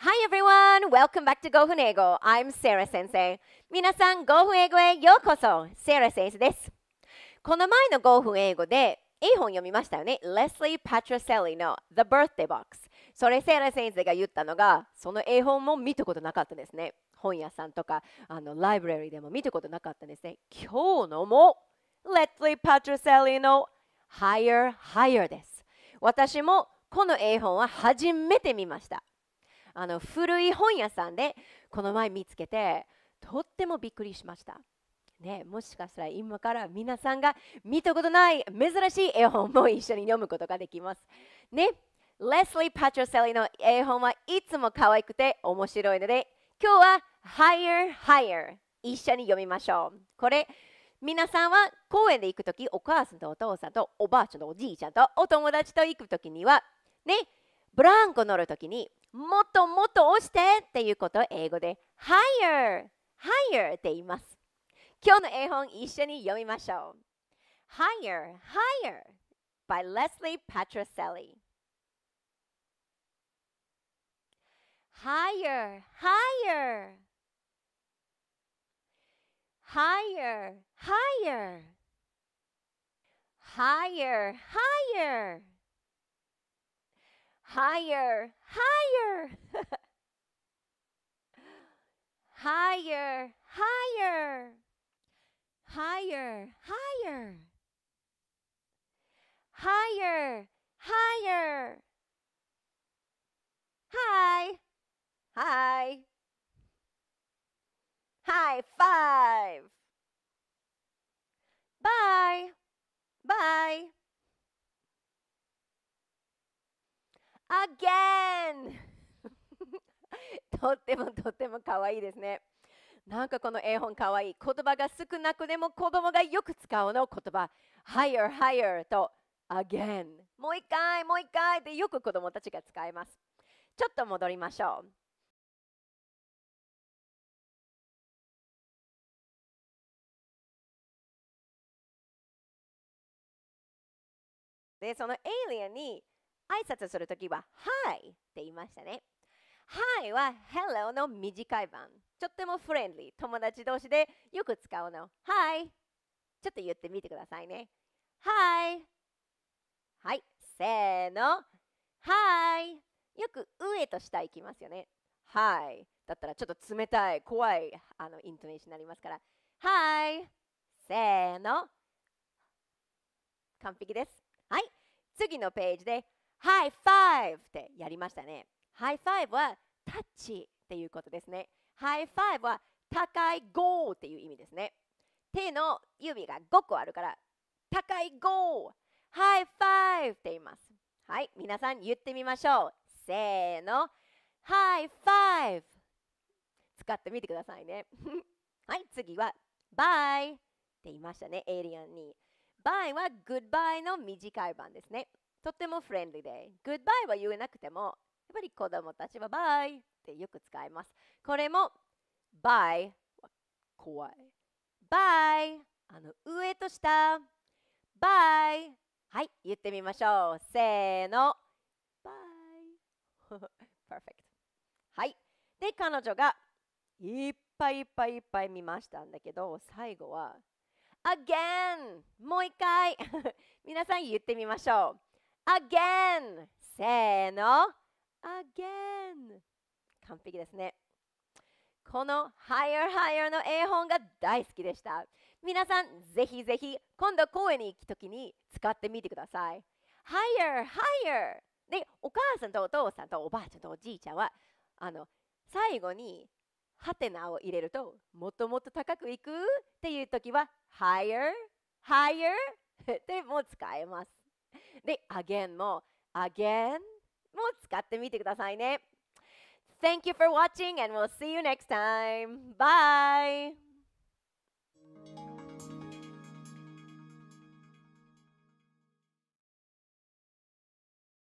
Hi everyone! Welcome back to Gohun 分英語 I'm Sarah 先生皆さん Gohun 分英語へようこそ Sarah 先生ですこの前の Gohun 分英語でいい本読みましたよね Leslie Patroselli の The Birthday Box それ Sensei が言ったのがその絵本も見たことなかったですね本屋さんとかあのライブラリーでも見たことなかったですね今日のも Leslie Patroselli の Higher Higher です私もこの絵本は初めて見ましたあの古い本屋さんでこの前見つけてとってもびっくりしました。ね、もしかしたら今から皆さんが見たことない珍しい絵本も一緒に読むことができます。ね、レスリー・パチョセリの絵本はいつも可愛くて面白いので今日は Higher Higher 一緒に読みましょう。これ皆さんは公園で行くとき、お母さんとお父さんとおばあちゃんとおじいちゃんとお友達と行くときには、ね、ブランコ乗るときにもっともっと押してっていうことを英語で higher higher って言います今日の絵本一緒に読みましょう higher higher by Leslie Patraselli higher higher higher higher higher higher Higher, higher, higher, higher, higher, higher, higher, higher. Hi, hi, high five. Bye, bye. again! とってもとってもかわいですね。なんかこの絵本かわいい。言葉が少なくでも子供がよく使うの言葉。higher, higher と again。もう一回、もう一回ってよく子供たちが使います。ちょっと戻りましょう。で、そのエイリアンに挨拶するときは「h って言いましたね。はい」は Hello の短い版。とってもフレンリー。友達同士でよく使うの。はい」ちょっと言ってみてくださいね。はい」はい。せーの。はい」よく上と下行きますよね。はい」だったらちょっと冷たい、怖いあのイントネーションになりますから。はい」せーの。完璧です。はい。次のページでハイファイブってやりましたね。ハイファイブはタッチっていうことですね。ハイファイブは高いゴーっていう意味ですね。手の指が5個あるから高いゴーハイファイブって言います。はい、皆さん言ってみましょう。せーの、ハイファイブ使ってみてくださいね。はい、次はバイって言いましたね、エイリアンに。バイはグッバイの短い版ですね。とってもフレンドリーで Goodbye は言えなくてもやっぱり子供たちはバイってよく使いますこれもバイは怖いバイあの上と下バイはい言ってみましょうせーのバイ Perfect はいで彼女がいっぱいいっぱいいっぱい見ましたんだけど最後は again もう一回 皆さん言ってみましょう again せーの again 完璧ですねこの Higher Higher の絵本が大好きでした皆さんぜひぜひ今度公園に行くときに使ってみてください Higher Higher でお母さんとお父さんとおばあちゃんとおじいちゃんはあの最後にハテナを入れるともっともっと高くいくっていう時は higher higher でも使えます。で、again も again も使ってみてくださいね。Thank you for watching and we'll see you next time. Bye!